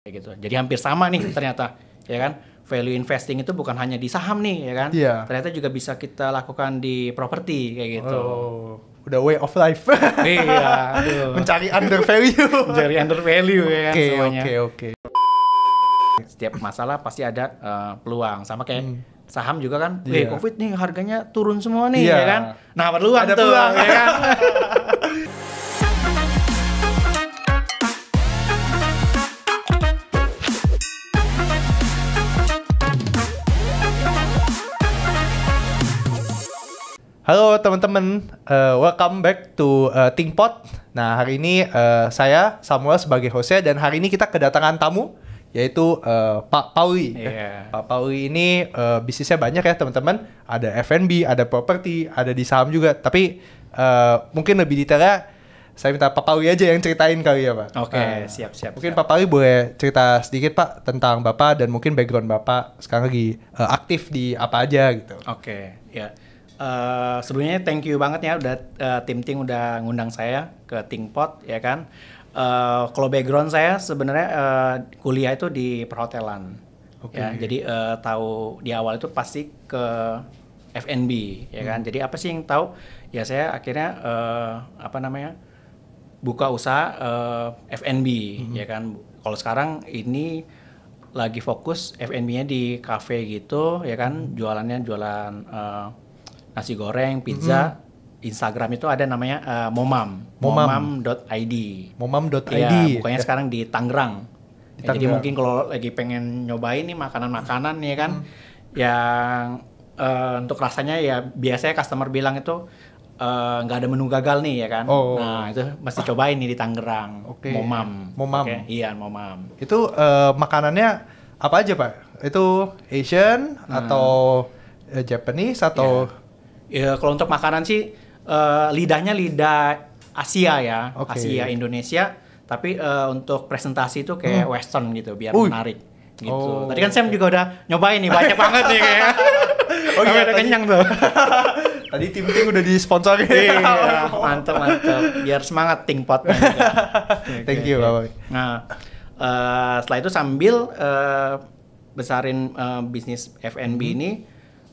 Kayak gitu. Jadi hampir sama nih ternyata, ya kan? Value investing itu bukan hanya di saham nih, ya kan? Yeah. Ternyata juga bisa kita lakukan di properti kayak gitu. Oh, udah way of life. iya, aduh. mencari under value. mencari under value ya kan, okay, semuanya. Oke, okay, oke, okay. Setiap masalah pasti ada uh, peluang. Sama kayak hmm saham juga kan, yeah. Iya. covid nih harganya turun semua nih, yeah. ya kan? Nah perlu ada tuh, peluang. ya kan? Halo teman-teman, uh, welcome back to uh, eh, Tingpot. Nah hari ini uh, saya Samuel sebagai hostnya dan hari ini kita kedatangan tamu yaitu uh, Pak Pawi. Yeah. Iya. Pak Pawi ini uh, bisnisnya banyak ya teman-teman. Ada F&B, ada properti, ada di saham juga. Tapi uh, mungkin lebih detailnya saya minta Pak Pawi aja yang ceritain kali ya Pak. Oke, okay, siap-siap. Mungkin siap. Pak Pawi boleh cerita sedikit Pak tentang Bapak dan mungkin background Bapak sekarang lagi uh, aktif di apa aja gitu. Oke, okay, ya. Yeah uh, eh, sebelumnya thank you banget ya udah uh, eh, tim Ting udah ngundang saya ke Tingpot ya kan. Uh, kalau background saya sebenarnya uh, kuliah itu di perhotelan. Okay. Ya, jadi uh, tahu di awal itu pasti ke FNB ya kan. Hmm. Jadi apa sih yang tahu? Ya saya akhirnya uh, apa namanya? buka usaha uh, F&B hmm. ya kan. Kalau sekarang ini lagi fokus F&B-nya di cafe gitu ya kan, jualannya jualan uh, nasi goreng, pizza, hmm. Instagram itu ada namanya uh, momam, momam.id. Momam.id. Ya, bukannya ya. sekarang di Tangerang. Di ya, jadi mungkin kalau lagi pengen nyobain nih makanan-makanan ya kan, hmm. yang uh, untuk rasanya ya biasanya customer bilang itu eh, nggak uh, ada menu gagal nih ya kan. Oh. Nah itu mesti ah. nih di Tangerang. Okay. Momam. Momam. Okay. Iya momam. Itu uh, makanannya apa aja pak? Itu Asian hmm. atau Japanese atau yeah Ya kalau untuk makanan sih uh, lidahnya lidah Asia ya, okay. Asia Indonesia. Tapi uh, untuk presentasi itu kayak hmm. Western gitu biar Uy. menarik gitu. Oh, Tadi kan Sam juga udah nyobain nih banyak banget nih kayaknya. Oh iya, udah kenyang tuh. Tadi tim tim udah disponsori. iya, mantep mantep. Biar semangat ting pot. Thank you, bye Nah, uh, setelah itu sambil uh, besarin uh, bisnis F&B hmm. ini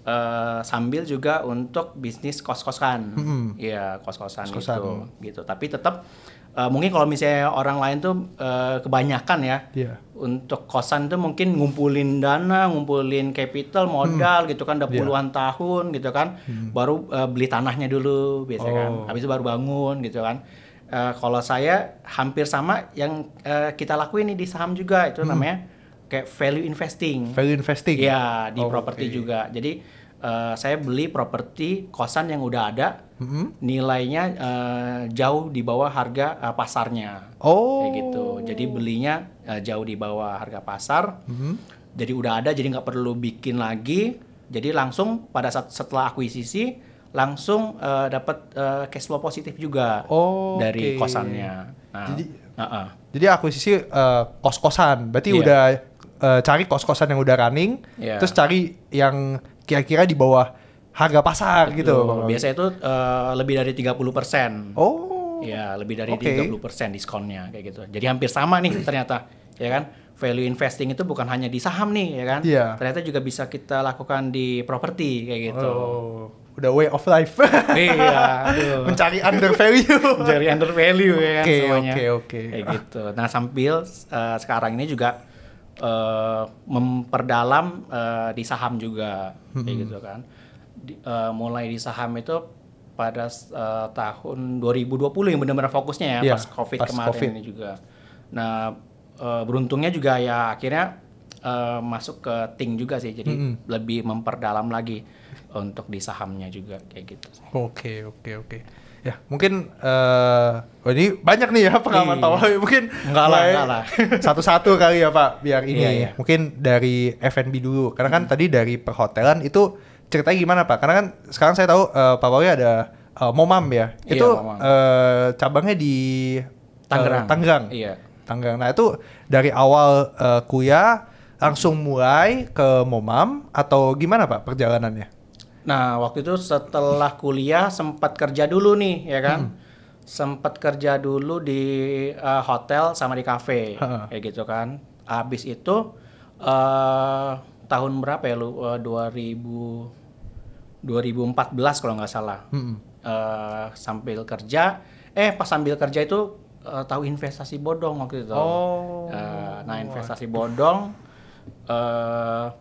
uh, sambil juga untuk bisnis kos-kosan. Mm-hmm. Iya, hmm kos-kosan, gitu. kos gitu. Tapi tetap uh, eh, mungkin kalau misalnya orang lain tuh uh, kebanyakan ya. Yeah. Untuk kosan tuh mungkin ngumpulin dana, ngumpulin capital, mm. modal mm. gitu kan udah iya. puluhan tahun gitu kan. Mm. Baru uh, beli tanahnya dulu biasanya kan. oh. kan. Habis itu baru bangun gitu kan. Uh, kalau saya hampir sama yang uh, kita lakuin nih di saham juga itu hmm. namanya kayak value investing. Value investing. Iya, di oh, properti okay. juga. Jadi uh, saya beli properti kosan yang udah ada, mm-hmm. nilainya uh, jauh di bawah harga uh, pasarnya. Oh. Kayak gitu. Jadi belinya uh, jauh di bawah harga pasar. Mm-hmm. Jadi udah ada, jadi nggak perlu bikin lagi. Jadi langsung pada saat setelah akuisisi langsung uh, dapat uh, cash flow positif juga oh, dari okay. kosannya. Nah, jadi, uh-uh. jadi akuisisi uh, kos-kosan, berarti yeah. udah uh, cari kos-kosan yang udah running, yeah. terus cari yang kira-kira di bawah harga pasar Betul. gitu. Biasanya itu uh, lebih dari 30%. Oh. Ya, lebih dari okay. 30% diskonnya kayak gitu. Jadi hampir sama nih ternyata, ya kan? Value investing itu bukan hanya di saham nih, ya kan? Yeah. Ternyata juga bisa kita lakukan di properti kayak gitu. Oh udah way of life. iya, aduh. mencari under value. mencari under value ya okay, kan semuanya. Oke, okay, oke, okay. Kayak gitu. Nah, sambil uh, sekarang ini juga uh, memperdalam uh, di saham juga hmm. kayak gitu kan di, uh, mulai di saham itu pada uh, tahun 2020 yang benar-benar fokusnya ya ya pas covid pas kemarin COVID. ini juga nah uh, beruntungnya juga ya akhirnya uh, masuk ke ting juga sih jadi -hmm. lebih memperdalam lagi untuk di sahamnya juga kayak gitu oke oke oke Ya, mungkin uh, oh ini banyak nih ya iya. pengalaman Pak Wawi. Mungkin enggak lah, enggak lah. Satu-satu kali ya Pak, biar ini iya, ya. iya. mungkin dari F&B dulu. Karena kan hmm. tadi dari perhotelan itu ceritanya gimana Pak? Karena kan sekarang saya tahu uh, Pak Wawi ada uh, Momam ya. Iya, itu iya, Uh, cabangnya di Tangerang. Uh, Tangerang. Iya. Tangerang. Nah, itu dari awal uh, kuya langsung mulai ke Momam atau gimana Pak perjalanannya? Nah, waktu itu setelah kuliah sempat kerja dulu nih, ya kan? Hmm. Sempat kerja dulu di uh, hotel sama di kafe, kayak gitu kan. Abis itu uh, tahun berapa ya lu? Uh, 2000 2014 kalau nggak salah. Hmm. Uh, sambil kerja, eh pas sambil kerja itu uh, tahu investasi bodong waktu itu. Oh. Uh, nah, investasi bodong. Uh,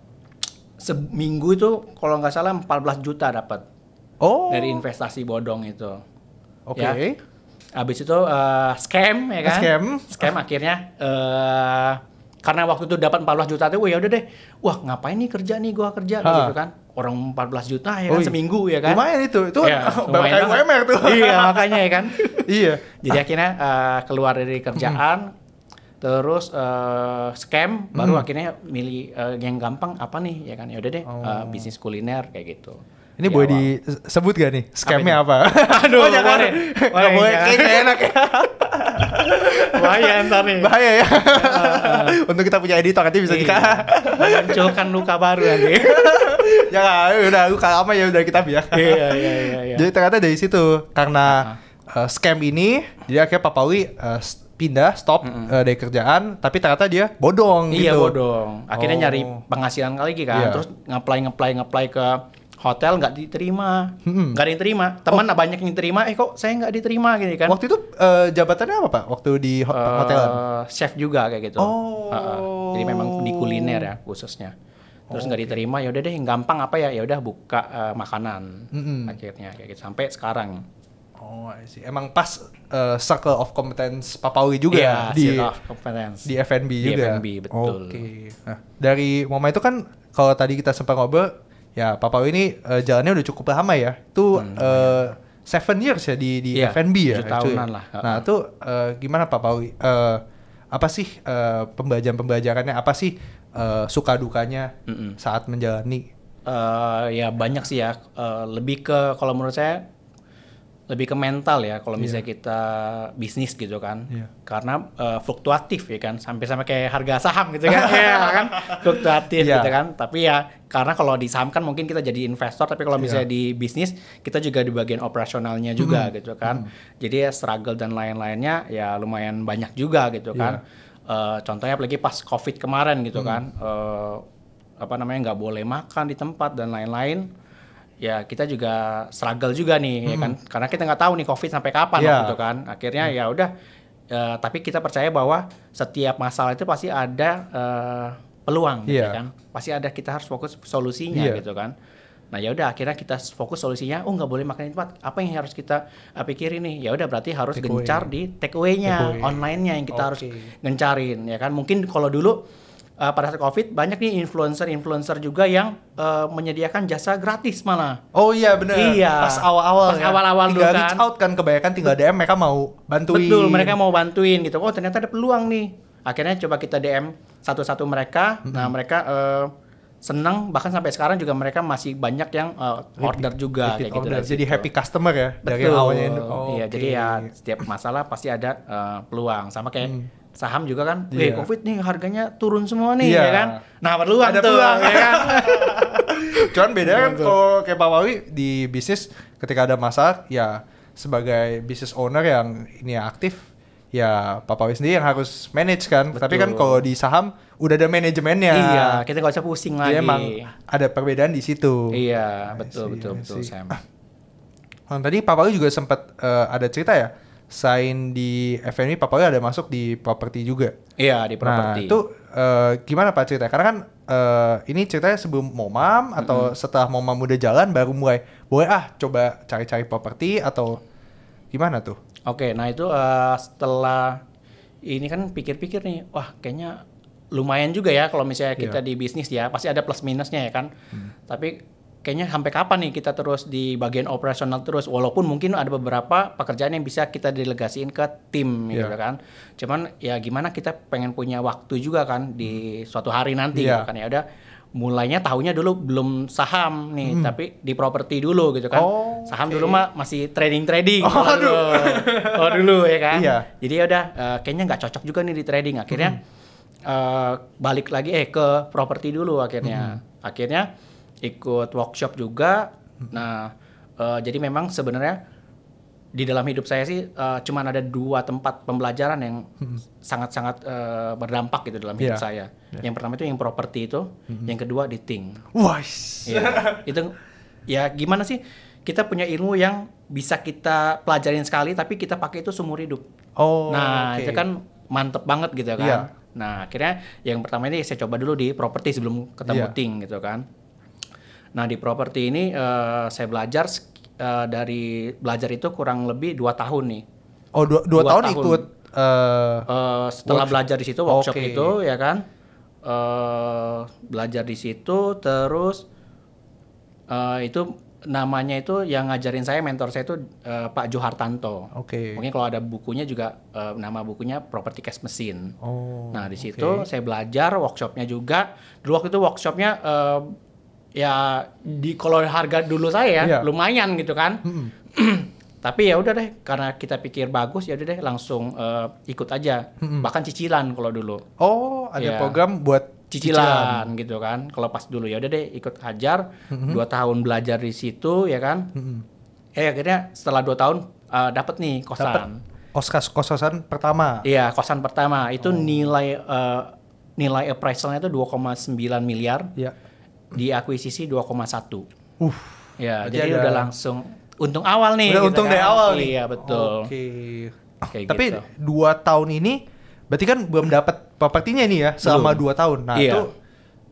seminggu itu kalau nggak salah 14 juta dapat oh. dari investasi bodong itu. Oke. Okay. Ya. Abis itu uh, scam ya kan? Scam. Scam ah. akhirnya uh, karena waktu itu dapat 14 juta itu, wah ya udah deh, wah ngapain nih kerja nih gua kerja ha. gitu kan? Orang 14 juta ya kan seminggu ya kan? Lumayan itu, itu ya, UMR tuh. Iya makanya ya kan? iya. Jadi akhirnya uh, keluar dari kerjaan. Hmm terus uh, scam hmm. baru akhirnya milih uh, yang gampang apa nih ya kan ya udah deh oh. uh, bisnis kuliner kayak gitu ini ya boleh disebut gak nih scamnya apa? apa? Aduh, oh, jangan. Boleh. Boleh, iya. boleh. Kayaknya enak ya. Bahaya ntar nih. Bahaya ya. Untuk kita punya editor nanti bisa iya. kita munculkan luka baru nanti. jangan, ya, ya udah luka apa ya udah kita biarkan. Iya, iya, iya, iya. Jadi ternyata dari situ karena uh -huh. uh, scam ini, jadi akhirnya papawi. uh, pindah stop mm -hmm. uh, dari kerjaan tapi ternyata dia bodong iya, gitu. bodong. Akhirnya oh. nyari penghasilan lagi kan. Yeah. Terus ngaplay-ngaplay-ngaplay ke hotel nggak diterima, nggak hmm. ada yang terima. Oh. Teman oh. banyak yang terima, eh kok saya nggak diterima gitu kan? Waktu itu uh, jabatannya apa pak? Waktu di ho uh, eh, hotel? Chef juga kayak gitu. Oh. Uh, uh. Jadi memang di kuliner ya khususnya. Terus nggak oh, okay. diterima, ya udah deh, gampang apa ya? Ya udah buka uh, makanan. Mm -hmm. Akhirnya kayak gitu sampai sekarang. Oh, I see. Emang pas uh, circle of competence Papawi juga yeah, ya di circle of competence. di F&B juga. Di betul. Oke. Okay. Nah, dari momen itu kan kalau tadi kita sempat ngobrol ya Papawi ini uh, jalannya udah cukup lama ya. Itu hmm, uh, seven years ya di di yeah, F&B ya. tahunan lah. Nah, itu uh, gimana Papawi uh, apa sih uh, pembelajaran-pembelajarannya? Apa sih uh, suka dukanya mm -mm. saat menjalani? Uh, ya banyak sih ya. Uh, lebih ke kalau menurut saya lebih ke mental ya kalau iya. misalnya yeah. kita bisnis gitu kan yeah. karena uh, fluktuatif ya kan sampai-sampai kayak harga saham gitu kan ya kan fluktuatif yeah. gitu kan tapi ya karena kalau di saham kan mungkin kita jadi investor tapi kalau iya. misalnya yeah. di bisnis kita juga di bagian operasionalnya juga mm. gitu kan mm. jadi ya struggle dan lain-lainnya ya lumayan banyak juga gitu yeah. kan uh, contohnya apalagi pas covid kemarin gitu mm. kan uh, apa namanya nggak boleh makan di tempat dan lain-lain ya kita juga struggle juga nih ya hmm. ya kan karena kita nggak tahu nih covid sampai kapan yeah. gitu kan akhirnya hmm. ya udah uh, tapi kita percaya bahwa setiap masalah itu pasti ada uh, peluang yeah. gitu iya. kan pasti ada kita harus fokus solusinya yeah. gitu kan nah ya udah akhirnya kita fokus solusinya oh nggak boleh makan di tempat apa yang harus kita eh, pikirin nih ya udah berarti harus take gencar away. di take away-nya online-nya yang kita okay. harus gencarin ya kan mungkin kalau dulu uh, pada saat COVID banyak nih influencer-influencer juga yang uh, menyediakan jasa gratis malah. Oh iya benar. Iya. Pas awal-awal. Pas ya. awal-awal dulu kan. Tinggal reach out kan kebanyakan tinggal DM mereka mau bantuin. Betul, mereka mau bantuin gitu. Oh ternyata ada peluang nih. Akhirnya coba kita DM satu-satu mereka. Hmm. Nah mereka uh, eh, senang bahkan sampai sekarang juga mereka masih banyak yang uh, order repeat, juga repeat kayak order. gitu. Jadi happy customer ya Betul. dari awalnya. Oh, iya, okay. jadi ya setiap masalah pasti ada uh, peluang sama kayak hmm saham juga kan, yeah. Iya. covid nih harganya turun semua nih yeah. ya kan, nah perlu ada tuh peluang. ya kan. Cuman beda iya, kan kalau kayak Pak Wawi di bisnis ketika ada masalah ya sebagai bisnis owner yang ini ya aktif ya Pak Wawi sendiri yang harus manage kan. Betul. Tapi kan kalau di saham udah ada manajemennya. Iya, kita nggak usah pusing Jadi lagi. Emang ada perbedaan di situ. Iya, betul nah, betul betul Sam. Ah. Nah, tadi Pak Wawi juga sempat uh, eh, ada cerita ya sign di FNB Papa ada masuk di properti juga. Iya, di nah, properti. Nah, itu uh, gimana Pak ceritanya? Karena kan uh, ini ceritanya sebelum Momam atau mm -hmm. setelah Momam udah jalan baru mulai boleh ah coba cari-cari properti atau gimana tuh? Oke, okay, nah itu uh, setelah ini kan pikir-pikir nih, wah kayaknya lumayan juga ya kalau misalnya kita yeah. di bisnis ya, pasti ada plus minusnya ya kan. Hmm. Tapi kayaknya sampai kapan nih kita terus di bagian operasional terus walaupun mungkin ada beberapa pekerjaan yang bisa kita delegasiin ke tim yeah. gitu kan. Cuman ya gimana kita pengen punya waktu juga kan di suatu hari nanti yeah. gitu kan ya udah mulainya tahunya dulu belum saham nih, hmm. tapi di properti dulu gitu kan. Oh, saham okay. dulu mah masih trading-trading. Oh, dulu. oh dulu ya kan. Iya. Jadi ya udah eh, kayaknya nggak cocok juga nih di trading akhirnya hmm. uh, balik lagi eh ke properti dulu akhirnya. Hmm. Akhirnya ikut workshop juga. Nah, uh, jadi memang sebenarnya di dalam hidup saya sih uh, cuman ada dua tempat pembelajaran yang hmm. sangat-sangat hmm. uh, berdampak gitu dalam hidup yeah. saya. Yeah. Yang pertama itu yang properti itu, hmm yang kedua di ting. Wah. Yeah. itu ya gimana sih kita punya ilmu yang bisa kita pelajarin sekali tapi kita pakai itu seumur hidup. Oh. Nah, okay. itu kan mantep banget gitu kan. Yeah. Nah, akhirnya yang pertama ini saya coba dulu di properti sebelum ketemu yeah. ting gitu kan. Nah di properti ini uh, saya belajar uh, dari belajar itu kurang lebih dua tahun nih. Oh dua, dua, dua tahun, tahun ikut. Uh, uh, setelah workshop. belajar di situ workshop okay. itu ya kan uh, belajar di situ terus uh, itu namanya itu yang ngajarin saya mentor saya itu uh, Pak Johartanto. Oke. Okay. Mungkin kalau ada bukunya juga uh, nama bukunya Property Cash Machine. Oh. Nah di situ okay. saya belajar workshopnya juga. Dulu waktu itu workshopnya uh, ya di kalau harga dulu saya yeah. lumayan gitu kan. Mm -hmm. Tapi ya udah deh karena kita pikir bagus ya udah deh langsung uh, ikut aja. Mm -hmm. Bahkan cicilan kalau dulu. Oh, ada ya. program buat cicilan, cicilan gitu kan. Kalau pas dulu ya udah deh ikut ajar mm -hmm. dua tahun belajar di situ ya kan. Mm -hmm. Eh akhirnya setelah dua tahun uh, eh, dapat nih kosan. Dapet kos kosan pertama. Iya, kosan pertama. Itu oh. nilai uh, nilai appraisalnya itu 2,9 miliar. Iya diakuisisi 2,1. Uh. Ya, jadi udah langsung untung awal nih. Udah gitu untung kan. dari awal nih. Iya, betul. Oke. Okay. Ah, oh, Tapi gitu. dua tahun ini berarti kan belum dapat propertinya nih ya selama belum. dua tahun. Nah, iya. itu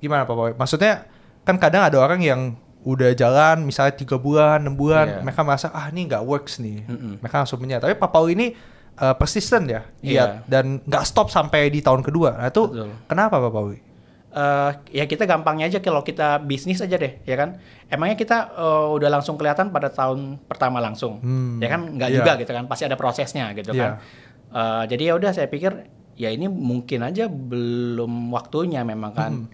gimana Pak Boy? Maksudnya kan kadang ada orang yang udah jalan misalnya tiga bulan, enam bulan, yeah. mereka merasa ah ini nggak works nih. Mm -mm. Mereka langsung menyerah. Tapi Pak Paul ini uh, eh, persisten ya, yeah. dan nggak stop sampai di tahun kedua. Nah itu Betul. kenapa Pak Paul? uh, ya kita gampangnya aja kalau kita bisnis aja deh ya kan emangnya kita uh, udah langsung kelihatan pada tahun pertama langsung hmm. ya kan nggak yeah. juga gitu kan pasti ada prosesnya gitu yeah. kan uh, jadi ya udah saya pikir ya ini mungkin aja belum waktunya memang kan hmm.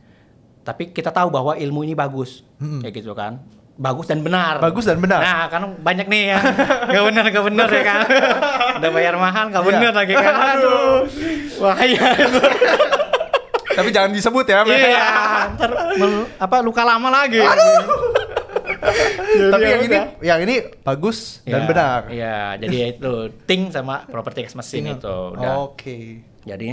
tapi kita tahu bahwa ilmu ini bagus hmm. kayak gitu kan bagus dan benar. Bagus dan benar. Nah, kan banyak nih ya gak benar gak benar ya kan. Udah bayar mahal gak iya. benar lagi kan. Aduh. iya tapi iya. jangan disebut ya. Iya, ntar apa luka lama lagi. Tapi ya yang ini yang ini bagus dan iya, benar. Iya, jadi itu ting sama properti X mesin itu. Oke. Okay. Jadi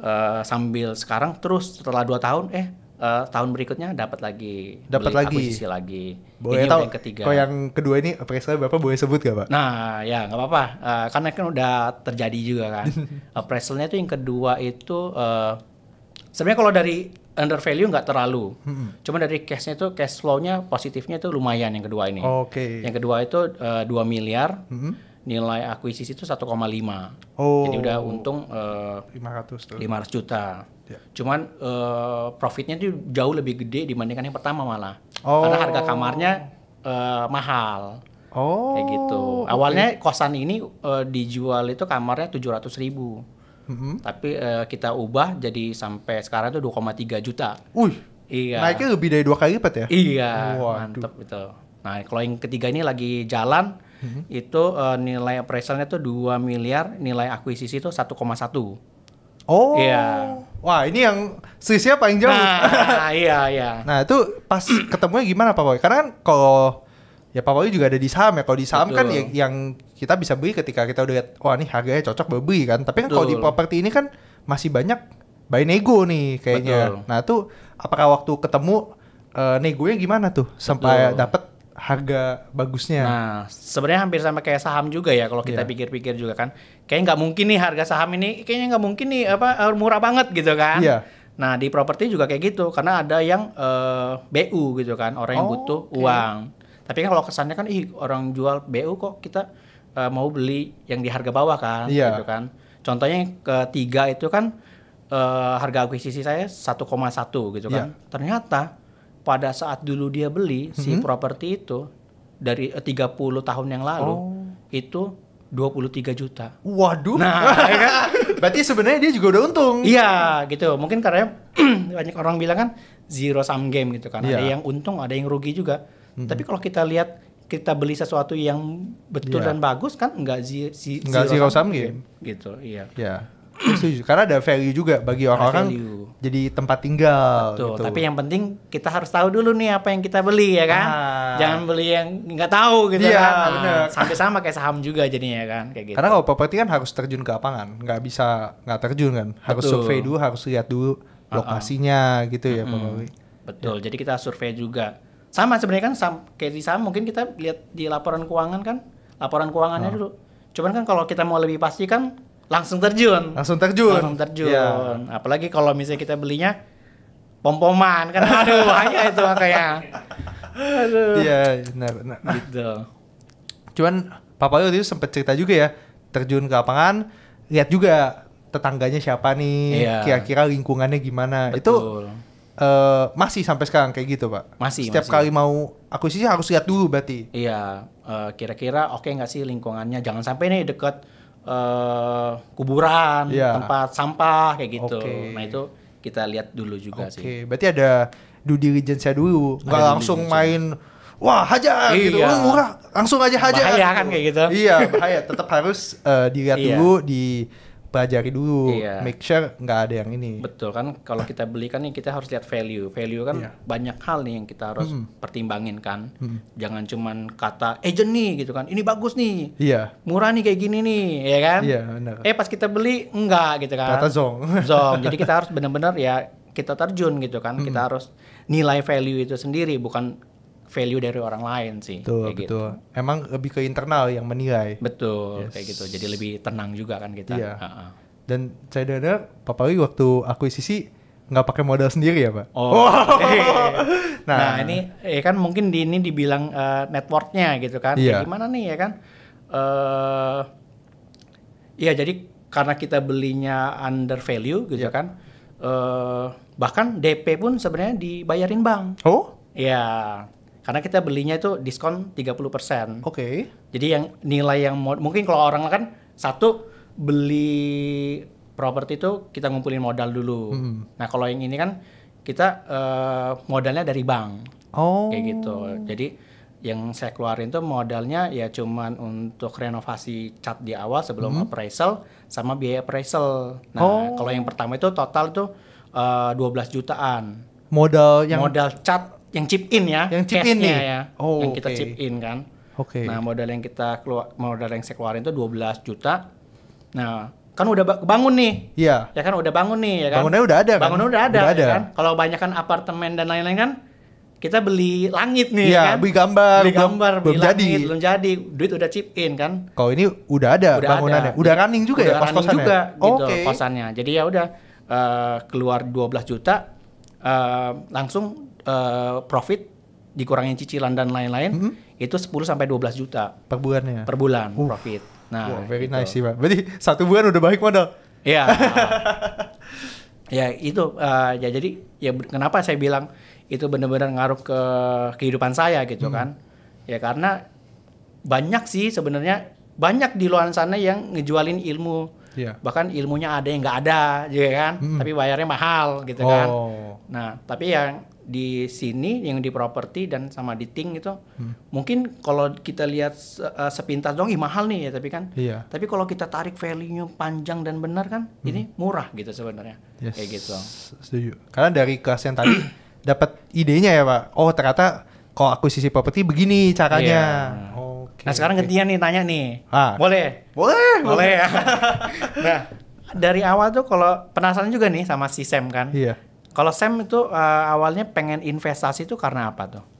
eh, sambil sekarang terus setelah dua tahun eh uh, tahun berikutnya dapat lagi dapat lagi akuisisi lagi boleh ini tahu yang ketiga kalau yang kedua ini apresial bapak boleh sebut gak pak nah ya nggak apa-apa uh, karena kan udah terjadi juga kan appraisalnya itu yang kedua itu uh, Sebenarnya kalau dari under value nggak terlalu. Hmm. Cuma dari cashnya itu cash flownya positifnya itu lumayan yang kedua ini. Oke. Okay. Yang kedua itu uh, miliar. Hmm. Nilai akuisisi itu 1,5. Oh. Jadi udah untung eh, lima ratus lima 500 juta. Yeah. Cuman uh, profitnya itu jauh lebih gede dibandingkan yang pertama malah. Oh. Karena harga kamarnya uh, mahal. Oh. Kayak gitu. Awalnya okay. kosan ini uh, dijual itu kamarnya tujuh ratus ribu hmm Tapi uh, kita ubah jadi sampai sekarang itu 2,3 juta. Wih. Iya. Naiknya lebih dari dua kali lipat ya? Iya. Waduh. Mantep itu. Nah, kalau yang ketiga ini lagi jalan mm-hmm. itu uh, nilai appraisalnya tuh 2 miliar, nilai akuisisi itu 1,1. Oh. Iya. Wah, ini yang selisihnya paling jauh. Nah, iya, iya. Nah, itu pas ketemunya gimana Pak Boy? Karena kan kalau ya Pak Wahyu juga ada di saham ya. Kalau di saham kan Betul. kan ya, yang kita bisa beli ketika kita udah lihat wah nih harganya cocok baru beli kan. Tapi kan kalau di properti ini kan masih banyak by nego nih kayaknya. Betul. Nah, tuh apakah waktu ketemu uh, negonya gimana tuh sampai dapat harga bagusnya. Nah, sebenarnya hampir sama kayak saham juga ya kalau kita iya. pikir-pikir yeah. juga kan. Kayaknya nggak mungkin nih harga saham ini kayaknya nggak mungkin nih apa eh, murah banget gitu kan. Yeah. Nah, di properti juga kayak gitu karena ada yang uh, eh, BU gitu kan, orang oh, yang butuh okay. uang. Tapi kan kalau kesannya kan ih orang jual BU kok kita uh, mau beli yang di harga bawah kan yeah. gitu kan. Contohnya yang ketiga itu kan uh, harga akuisisi saya 1,1 gitu kan. Yeah. Ternyata pada saat dulu dia beli si hmm. properti itu dari 30 eh, tahun yang lalu oh. itu 23 juta. Waduh. Nah, ya kan? berarti sebenarnya dia juga udah untung. Iya, gitu. Mungkin karena banyak orang bilang kan zero sum game gitu kan. Ya. Ada iya. yang untung, ada yang rugi juga. Hmm. Tapi kalau kita lihat kita beli sesuatu yang betul yeah. dan bagus kan enggak si si enggak zero, zero sum game. gitu iya Iya. yeah. karena ada value juga bagi orang-orang jadi tempat tinggal betul gitu. tapi yang penting kita harus tahu dulu nih apa yang kita beli ya kan ah. jangan beli yang nggak tahu gitu yeah, kan nah, sampai sama kayak saham juga jadinya kan kayak gitu karena kalau properti kan harus terjun ke lapangan nggak bisa nggak terjun kan harus betul. survei dulu harus lihat dulu ah, ah. lokasinya uh -uh. gitu ya mm -hmm. Betul. Ya. Jadi kita survei juga sama sebenarnya kan sam, kayak di saham mungkin kita lihat di laporan keuangan kan laporan keuangannya oh. dulu cuman kan kalau kita mau lebih pasti kan langsung terjun langsung terjun langsung terjun ya. apalagi kalau misalnya kita belinya pom-poman kan aduh banyak itu makanya aduh iya benar, benar nah, gitu cuman papa itu sempat cerita juga ya terjun ke lapangan lihat juga tetangganya siapa nih iya. kira-kira lingkungannya gimana Betul. itu uh, masih sampai sekarang kayak gitu pak masih setiap masih. kali mau aku sih harus lihat dulu berarti iya uh, kira-kira oke okay nggak sih lingkungannya jangan sampai nih dekat uh, eh, kuburan yeah. tempat sampah kayak gitu okay. nah itu kita lihat dulu juga okay. sih oke berarti ada due diligence dulu nggak langsung main Wah hajar gitu. iya. gitu, murah langsung aja hajar. Bahaya kan kayak gitu. Iya bahaya, tetap harus uh, dilihat iya. dulu di pelajari dulu, iya. make sure nggak ada yang ini. Betul kan, kalau kita beli kan kita harus lihat value. Value kan iya. banyak hal nih yang kita harus hmm. pertimbangin kan. Hmm. Jangan cuman kata agent eh, nih gitu kan, ini bagus nih, iya. murah nih kayak gini nih, ya kan? Iya Eh pas kita beli enggak gitu kan? Kata zong. zong. Jadi kita harus benar-benar ya kita terjun gitu kan, hmm. kita harus nilai value itu sendiri bukan value dari orang lain sih. Betul, kayak betul. Gitu. Emang lebih ke internal yang menilai. Betul, yes. kayak gitu. Jadi lebih tenang juga kan kita. Iya. Uh Dan saya dengar Papa Wi waktu akuisisi nggak pakai modal sendiri ya pak? Oh. Wow. nah, nah ini ya kan mungkin di ini dibilang uh, networknya gitu kan? Iya. Ya gimana nih ya kan? Uh, jadi karena kita belinya under value gitu yeah. kan? Uh, bahkan DP pun sebenarnya dibayarin bank. Oh? Iya. Karena kita belinya itu diskon 30%. Oke. Okay. Jadi yang nilai yang mungkin kalau orang kan satu beli properti itu kita ngumpulin modal dulu. Hmm. Nah, kalau yang ini kan kita uh, modalnya dari bank. Oh. Kayak gitu. Jadi yang saya keluarin tuh modalnya ya cuman untuk renovasi cat di awal sebelum hmm. appraisal sama biaya appraisal. Nah, oh. kalau yang pertama itu total tuh uh, eh, 12 jutaan. Modal yang modal cat yang chip in ya, yang chip in nih. ya, oh, yang okay. kita chip in kan. Oke. Okay. Nah modal yang kita keluar, modal yang saya keluarin itu 12 juta. Nah kan udah bangun nih, iya. Yeah. Ya kan udah bangun nih, ya kan. Bangunnya udah ada. Kan? Bangunnya udah ada, udah ya ada. Ya kan. Kalau banyak kan apartemen dan lain-lain kan, kita beli langit nih ya, kan. beli gambar, beli gambar, belum, beli belum langit, jadi. belum jadi. Duit udah chip in kan. Kalau ini udah ada udah bangunannya, ada. udah running juga ya, udah ya kos-kosannya. juga oh, gitu okay. kosannya. Jadi ya udah uh, keluar 12 juta uh, langsung Eh, profit dikurangin cicilan dan lain-lain mm -hmm. itu 10 sampai 12 juta per bulannya. Per bulan uh. profit. Nah, wow, very gitu. nice sih, Pak. Berarti satu bulan udah baik modal. Iya. ya itu uh, ya jadi ya kenapa saya bilang itu benar-benar ngaruh ke kehidupan saya gitu hmm. kan. Ya karena banyak sih sebenarnya banyak di luar sana yang ngejualin ilmu Yeah. Bahkan ilmunya ada yang nggak ada, juga ya kan. Hmm. Tapi bayarnya mahal, gitu kan? oh. kan. Nah, tapi yang di sini yang di properti dan sama di ting itu hmm. mungkin kalau kita lihat uh, sepintas dong ih mahal nih ya tapi kan iya. tapi kalau kita tarik value-nya panjang dan benar kan hmm. ini murah gitu sebenarnya yes. kayak gitu setuju karena dari kelas yang tadi dapat idenya ya pak oh ternyata kalau akuisisi properti begini caranya yeah. okay. nah sekarang gantian nih tanya nih ah. boleh boleh boleh, boleh. ya nah dari awal tuh kalau penasaran juga nih sama si Sam kan. Iya. Kalau Sam itu uh, awalnya pengen investasi itu karena apa tuh?